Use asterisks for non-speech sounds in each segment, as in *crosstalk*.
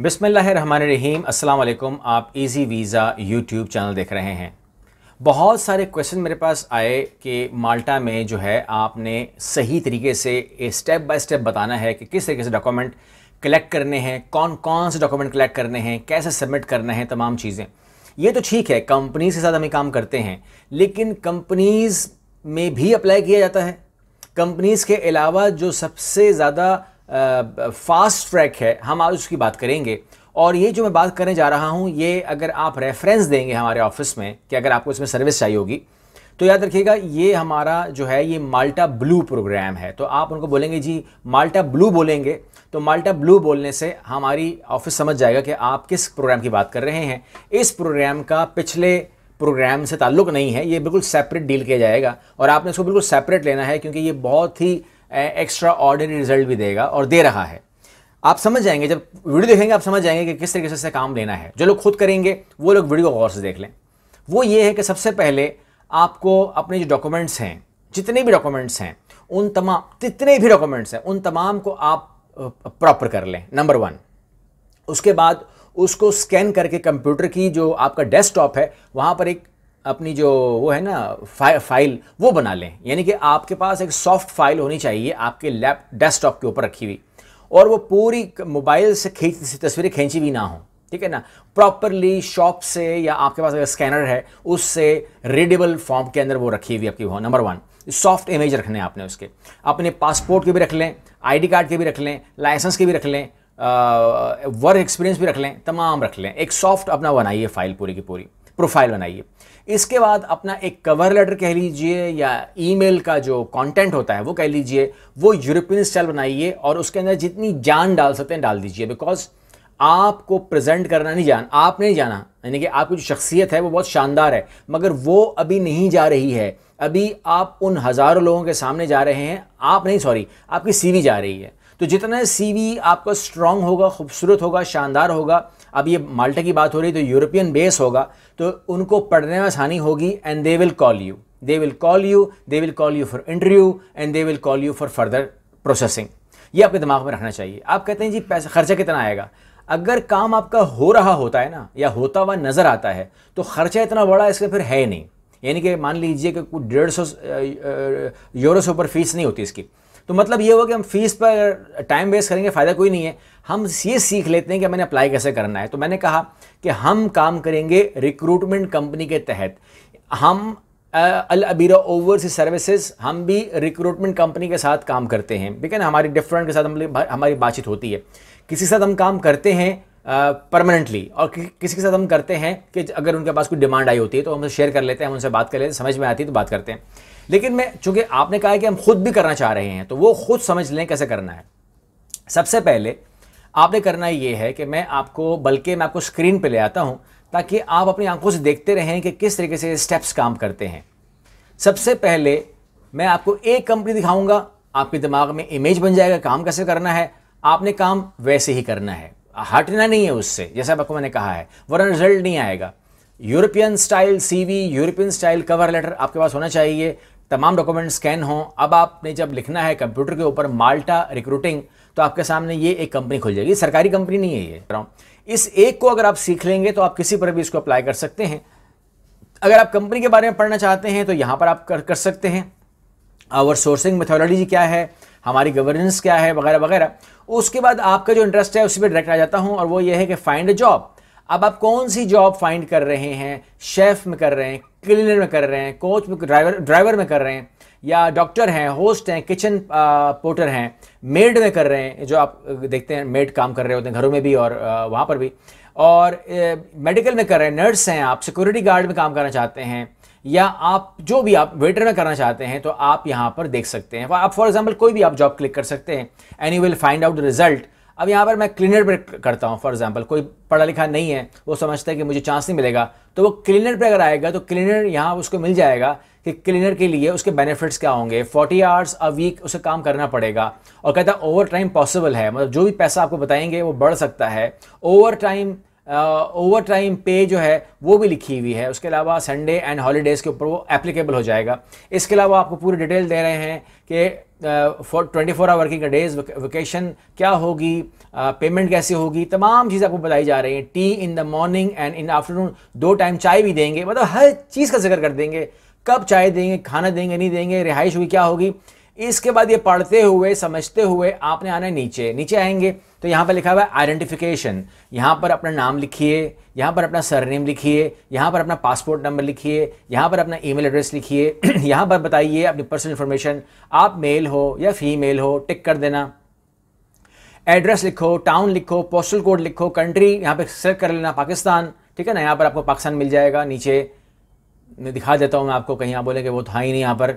बिसमीम अल्लाम आप इजी वीज़ा यूट्यूब चैनल देख रहे हैं बहुत सारे क्वेश्चन मेरे पास आए कि माल्टा में जो है आपने सही तरीके से स्टेप बाय स्टेप बताना है कि किस तरीके से डॉक्यूमेंट कलेक्ट करने हैं कौन कौन से डॉक्यूमेंट कलेक्ट करने हैं कैसे सबमिट करना है तमाम चीज़ें ये तो ठीक है कंपनीज़ के साथ हमें काम करते हैं लेकिन कंपनीज़ में भी अप्लाई किया जाता है कंपनीज़ के अलावा जो सबसे ज़्यादा फास्ट ट्रैक है हम आज उसकी बात करेंगे और ये जो मैं बात करने जा रहा हूँ ये अगर आप रेफरेंस देंगे हमारे ऑफिस में कि अगर आपको इसमें सर्विस चाहिए होगी तो याद रखिएगा ये हमारा जो है ये माल्टा ब्लू प्रोग्राम है तो आप उनको बोलेंगे जी माल्टा ब्लू बोलेंगे तो माल्टा ब्लू बोलने से हमारी ऑफिस समझ जाएगा कि आप किस प्रोग्राम की बात कर रहे हैं इस प्रोग्राम का पिछले प्रोग्राम से ताल्लुक नहीं है ये बिल्कुल सेपरेट डील किया जाएगा और आपने इसको बिल्कुल सेपरेट लेना है क्योंकि ये बहुत ही एक्स्ट्रा ऑर्डनरी रिजल्ट भी देगा और दे रहा है आप समझ जाएंगे जब वीडियो देखेंगे आप समझ जाएंगे कि किस तरीके से इससे काम लेना है जो लोग खुद करेंगे वो लोग वीडियो गौर से देख लें वो ये है कि सबसे पहले आपको अपने जो डॉक्यूमेंट्स हैं जितने भी डॉक्यूमेंट्स हैं उन तमाम जितने भी डॉक्यूमेंट्स हैं उन तमाम को आप प्रॉपर कर लें नंबर वन उसके बाद उसको स्कैन करके कंप्यूटर की जो आपका डेस्कटॉप है वहाँ पर एक अपनी जो वो है ना फा, फाइल वो बना लें यानी कि आपके पास एक सॉफ्ट फाइल होनी चाहिए आपके लैप डेस्कटॉप के ऊपर रखी हुई और वो पूरी मोबाइल से खींच तस्वीरें खींची हुई ना हो ठीक है ना प्रॉपरली शॉप से या आपके पास अगर स्कैनर है उससे रीडेबल फॉर्म के अंदर वो रखी हुई आपकी नंबर वन सॉफ्ट इमेज रखने हैं आपने उसके अपने पासपोर्ट के भी रख लें आईडी कार्ड के भी रख लें लाइसेंस के भी रख लें वर्क एक्सपीरियंस भी रख लें तमाम रख लें एक सॉफ्ट अपना बनाइए फाइल पूरी की पूरी प्रोफाइल बनाइए इसके बाद अपना एक कवर लेटर कह लीजिए या ईमेल का जो कंटेंट होता है वो कह लीजिए वो यूरोपियन स्टाइल बनाइए और उसके अंदर जितनी जान डाल सकते हैं डाल दीजिए बिकॉज आपको प्रेजेंट करना नहीं जान आप नहीं जाना यानी कि आपकी जो शख्सियत है वो बहुत शानदार है मगर वो अभी नहीं जा रही है अभी आप उन हज़ारों लोगों के सामने जा रहे हैं आप नहीं सॉरी आपकी सीवी जा रही है तो जितना सीवी आपका स्ट्रांग होगा खूबसूरत होगा शानदार होगा अब ये माल्टा की बात हो रही तो यूरोपियन बेस होगा तो उनको पढ़ने में आसानी होगी and they will call you they will call you they will call you for interview and they will call you for further processing ये आपके दिमाग में रखना चाहिए आप कहते हैं जी पैसा खर्चा कितना आएगा अगर काम आपका हो रहा होता है ना या होता हुआ नज़र आता है तो खर्चा इतना बड़ा इसका फिर है नहीं यानी कि मान लीजिए कि कुछ डेढ़ सौ यूरो से ऊपर फीस नहीं होती इसकी तो मतलब ये हुआ कि हम फीस पर टाइम वेस्ट करेंगे फ़ायदा कोई नहीं है हम ये सीख लेते हैं कि मैंने अप्लाई कैसे करना है तो मैंने कहा कि हम काम करेंगे रिक्रूटमेंट कंपनी के तहत हम अल अबीरा ओवरसी सर्विसेज हम भी रिक्रूटमेंट कंपनी के साथ काम करते हैं ठीक है ना हमारी डिफरेंट के साथ हम हमारी बातचीत होती है किसी के साथ हम काम करते हैं परमानेंटली और कि, किसी के साथ हम करते हैं कि अगर उनके पास कोई डिमांड आई होती है तो हम शेयर कर लेते हैं हम उनसे बात कर लेते हैं समझ में आती है तो बात करते हैं लेकिन मैं चूंकि आपने कहा है कि हम खुद भी करना चाह रहे हैं तो वो खुद समझ लें कैसे करना है सबसे पहले आपने करना ये है कि मैं आपको बल्कि मैं आपको स्क्रीन पर ले आता हूँ ताकि आप अपनी आंखों से देखते रहें कि किस तरीके से स्टेप्स काम करते हैं सबसे पहले मैं आपको एक कंपनी दिखाऊंगा आपके दिमाग में इमेज बन जाएगा काम कैसे करना है आपने काम वैसे ही करना है हटना नहीं है उससे जैसा आपको मैंने कहा है वरना रिजल्ट नहीं आएगा European style CV European style cover letter आपके पास होना चाहिए तमाम डॉक्यूमेंट स्कैन हो अब आपने जब लिखना है कंप्यूटर के ऊपर माल्टा रिक्रूटिंग तो आपके सामने ये एक कंपनी खुल जाएगी सरकारी कंपनी नहीं है ये इस एक को अगर आप सीख लेंगे तो आप किसी पर भी इसको अप्लाई कर सकते हैं अगर आप कंपनी के बारे में पढ़ना चाहते हैं तो यहां पर आप कर, कर सकते हैं आवर सोर्सिंग मेथोलॉजी क्या है हमारी गवर्नेंस क्या है वगैरह वगैरह उसके बाद आपका जो इंटरेस्ट है उसी पर डायरेक्ट आ जाता हूँ और वो ये है कि फाइंड अ जॉब अब आप कौन सी जॉब फाइंड कर रहे हैं शेफ़ में कर रहे हैं क्लीनर में कर रहे हैं कोच में ड्राइवर ड्राइवर में कर रहे हैं या डॉक्टर हैं होस्ट हैं किचन पोटर हैं मेड में कर रहे हैं जो आप देखते हैं मेड काम कर रहे होते हैं घरों में भी और वहाँ पर भी और मेडिकल में कर रहे हैं नर्स हैं आप सिक्योरिटी गार्ड में काम करना चाहते हैं या आप जो भी आप वेटर में करना चाहते हैं तो आप यहाँ पर देख सकते हैं आप फॉर एग्जाम्पल कोई भी आप जॉब क्लिक कर सकते हैं and you will find out the result अब यहाँ पर मैं क्लीनर पर करता हूँ फॉर एग्जाम्पल कोई पढ़ा लिखा नहीं है वो समझता है कि मुझे चांस नहीं मिलेगा तो वो क्लीनर पर अगर आएगा तो क्लीनर यहाँ उसको मिल जाएगा कि क्लीनर के लिए उसके बेनिफिट्स क्या होंगे 40 आवर्स अ वीक उसे काम करना पड़ेगा और कहता है ओवर टाइम पॉसिबल है मतलब जो भी पैसा आपको बताएंगे वो बढ़ सकता है ओवर टाइम ओवर टाइम पे जो है वो भी लिखी हुई है उसके अलावा संडे एंड हॉलीडेज़ के ऊपर वो एप्लीकेबल हो जाएगा इसके अलावा आपको पूरी डिटेल दे रहे हैं कि twenty four hour working days vacation क्या होगी पेमेंट uh, कैसे होगी तमाम चीज़ें आपको बताई जा रही हैं tea in the morning and in afternoon दो टाइम चाय भी देंगे मतलब हर चीज़ का जिक्र कर देंगे कब चाय देंगे खाना देंगे नहीं देंगे रिहाइश हुई क्या होगी इसके बाद ये पढ़ते हुए समझते हुए आपने आना है नीचे नीचे आएंगे तो यहाँ पर लिखा हुआ है आइडेंटिफिकेशन यहाँ पर अपना नाम लिखिए यहाँ पर अपना सरनेम लिखिए यहाँ पर अपना पासपोर्ट नंबर लिखिए यहाँ पर अपना ईमेल एड्रेस लिखिए *clears throat* यहाँ पर बताइए अपनी पर्सनल इन्फॉर्मेशन आप मेल हो या फीमेल हो टिक कर देना एड्रेस लिखो टाउन लिखो पोस्टल कोड लिखो कंट्री यहाँ पर सेलेक्ट कर लेना पाकिस्तान ठीक है ना यहाँ पर आपको पाकिस्तान मिल जाएगा नीचे दिखा देता हूँ मैं आपको कहीं आप बोले कि वो था तो ही नहीं यहाँ पर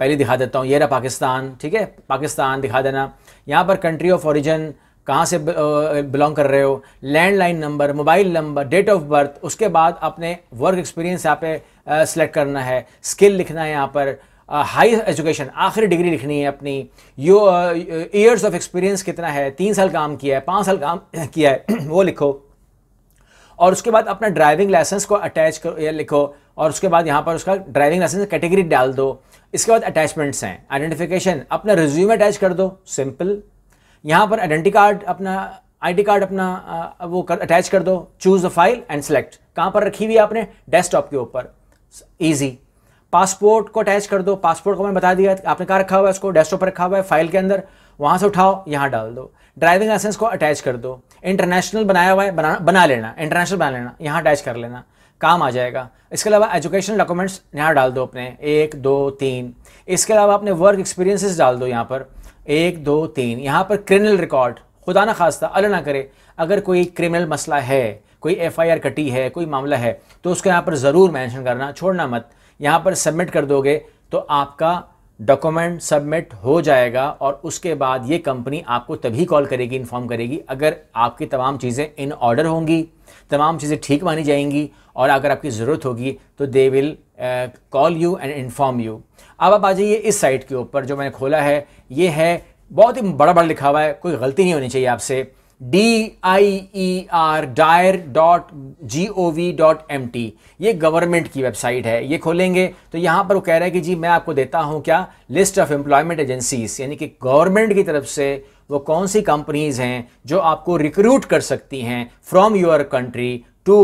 पहले दिखा देता हूँ ये रहा पाकिस्तान ठीक है पाकिस्तान दिखा देना यहाँ पर कंट्री ऑफ ओरिजिन कहाँ से बिलोंग कर रहे हो landline number mobile number date of birth उसके बाद अपने वर्क एक्सपीरियंस यहाँ पे सिलेक्ट करना है स्किल लिखना है यहाँ पर हाई एजुकेशन आखिरी डिग्री लिखनी है अपनी यू ईयर्स ऑफ एक्सपीरियंस कितना है तीन साल काम किया है पाँच साल काम *coughs* किया है वो लिखो और उसके बाद अपना ड्राइविंग लाइसेंस को अटैच करो लिखो और उसके बाद यहाँ पर उसका ड्राइविंग लाइसेंस कैटेगरी डाल दो इसके बाद अटैचमेंट्स हैं आइडेंटिफिकेशन अपना रिज्यूम अटैच कर दो सिंपल यहाँ पर आइडेंटी कार्ड अपना आईडी कार्ड अपना वो कर अटैच कर दो choose the file and select कहाँ पर रखी हुई आपने डेस्कटॉप के ऊपर ईजी पासपोर्ट को अटैच कर दो पासपोर्ट को मैंने बता दिया आपने कहा रखा हुआ है उसको डेस्कटॉप पर रखा हुआ है फाइल के अंदर वहाँ से उठाओ यहाँ डाल दो ड्राइविंग लाइसेंस को अटैच कर दो इंटरनेशनल बनाया हुआ है बना बना लेना इंटरनेशनल बना लेना यहाँ अटैच कर लेना काम आ जाएगा इसके अलावा एजुकेशनल डॉक्यूमेंट्स यहाँ डाल दो अपने एक दो तीन इसके अलावा अपने वर्क एक्सपीरियंसेस डाल दो यहाँ पर एक दो तीन यहाँ पर क्रिमिनल रिकॉर्ड खुदा ना खास्ता अल ना करे अगर कोई क्रिमिनल मसला है कोई एफ आई आर कटी है कोई मामला है तो उसको यहाँ पर ज़रूर मैंशन करना छोड़ना मत यहाँ पर सबमिट कर दोगे तो आपका डॉक्यूमेंट सबमिट हो जाएगा और उसके बाद ये कंपनी आपको तभी कॉल करेगी इन्फॉर्म करेगी अगर आपकी तमाम चीज़ें इन ऑर्डर होंगी तमाम चीज़ें ठीक मानी जाएंगी और अगर आपकी ज़रूरत होगी तो they will call you and inform you अब आप आ जाइए इस साइट के ऊपर जो मैंने खोला है ये है बहुत ही बड़ा बड़ा लिखा हुआ है कोई गलती नहीं होनी चाहिए आपसे D I E R dier dot G O V dot M T ये गवर्नमेंट की वेबसाइट है ये खोलेंगे तो यहाँ पर वो कह रहा है कि जी मैं आपको देता हूँ क्या लिस्ट ऑफ एम्प्लॉयमेंट एजेंसीज यानी कि गवर्नमेंट की तरफ से वो कौन सी कंपनीज हैं जो आपको रिक्रूट कर सकती हैं from your country to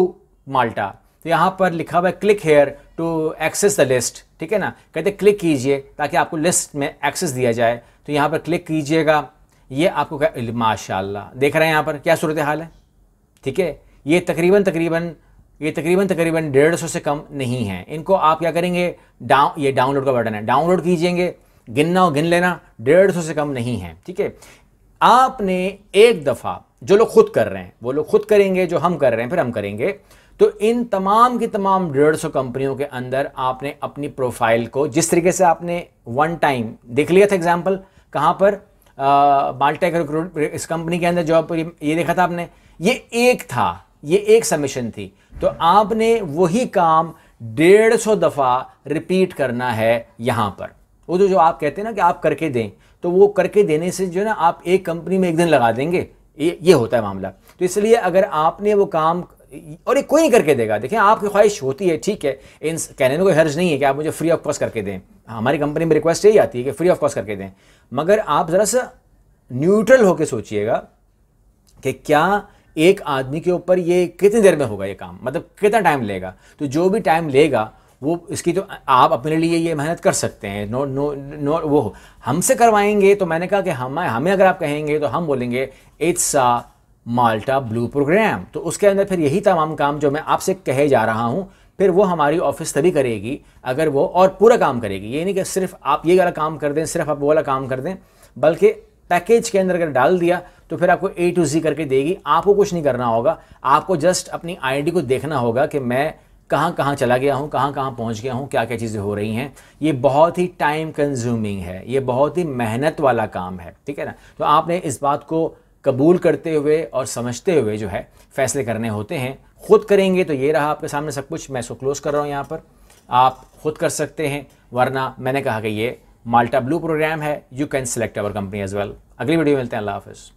Malta तो यहाँ पर लिखा हुआ है click here to access the list ठीक है ना कहते क्लिक कीजिए ताकि आपको लिस्ट में एक्सेस दिया जाए तो यहाँ पर क्लिक कीजिएगा ये आपको क्या माशाल्लाह देख रहे हैं यहाँ पर क्या सूरत हाल है ठीक है ये तकरीबन तकरीबन ये तकरीबन तकरीबन डेढ़ सौ से कम नहीं है इनको आप क्या करेंगे डाउन ये डाउनलोड का बटन है डाउनलोड कीजिएंगे गिनना और गिन लेना डेढ़ सौ से कम नहीं है ठीक है आपने एक दफ़ा जो लोग खुद कर रहे हैं वो लोग खुद करेंगे जो हम कर रहे हैं फिर हम करेंगे तो इन तमाम की तमाम डेढ़ सौ कंपनियों के अंदर आपने अपनी प्रोफाइल को जिस तरीके से आपने वन टाइम देख लिया था एग्जाम्पल कहाँ पर माल्टेक रिक्रूट इस कंपनी के अंदर जॉब ये देखा था आपने ये एक था ये एक सबमिशन थी तो आपने वही काम डेढ़ सौ दफ़ा रिपीट करना है यहां पर वो जो जो आप कहते हैं ना कि आप करके दें तो वो करके देने से जो है ना आप एक कंपनी में एक दिन लगा देंगे ये ये होता है मामला तो इसलिए अगर आपने वो काम और ये कोई नहीं करके देगा देखिए आपकी ख्वाहिश होती है ठीक है इन कहने में कोई हर्ज नहीं है कि आप मुझे फ्री ऑफ कॉस्ट करके दें हाँ, हमारी कंपनी में रिक्वेस्ट यही आती है कि फ्री ऑफ कॉस्ट करके दें मगर आप ज़रा सा न्यूट्रल होकर सोचिएगा कि क्या एक आदमी के ऊपर ये कितनी देर में होगा ये काम मतलब कितना टाइम लेगा तो जो भी टाइम लेगा वो इसकी तो आप अपने लिए ये मेहनत कर सकते हैं नो नो नो वो हमसे करवाएंगे तो मैंने कहा कि हम हमें अगर आप कहेंगे तो हम बोलेंगे इट्स माल्टा ब्लू प्रोग्राम तो उसके अंदर फिर यही तमाम काम जो मैं आपसे कहे जा रहा हूँ फिर वो हमारी ऑफिस तभी करेगी अगर वो और पूरा काम करेगी ये नहीं कि सिर्फ आप ये वाला काम कर दें सिर्फ आप वो वाला काम कर दें बल्कि पैकेज के अंदर अगर डाल दिया तो फिर आपको ए टू जी करके देगी आपको कुछ नहीं करना होगा आपको जस्ट अपनी आईडी को देखना होगा कि मैं कहाँ कहाँ चला गया हूँ कहाँ कहाँ पहुँच गया हूँ क्या क्या चीज़ें हो रही हैं ये बहुत ही टाइम कंज्यूमिंग है ये बहुत ही मेहनत वाला काम है ठीक है ना तो आपने इस बात को कबूल करते हुए और समझते हुए जो है फैसले करने होते हैं खुद करेंगे तो ये रहा आपके सामने सब कुछ मैं इसको क्लोज़ कर रहा हूँ यहाँ पर आप खुद कर सकते हैं वरना मैंने कहा कि ये माल्टा ब्लू प्रोग्राम है you can select our company as well अगली वीडियो मिलते हैं अल्लाह हाफिज़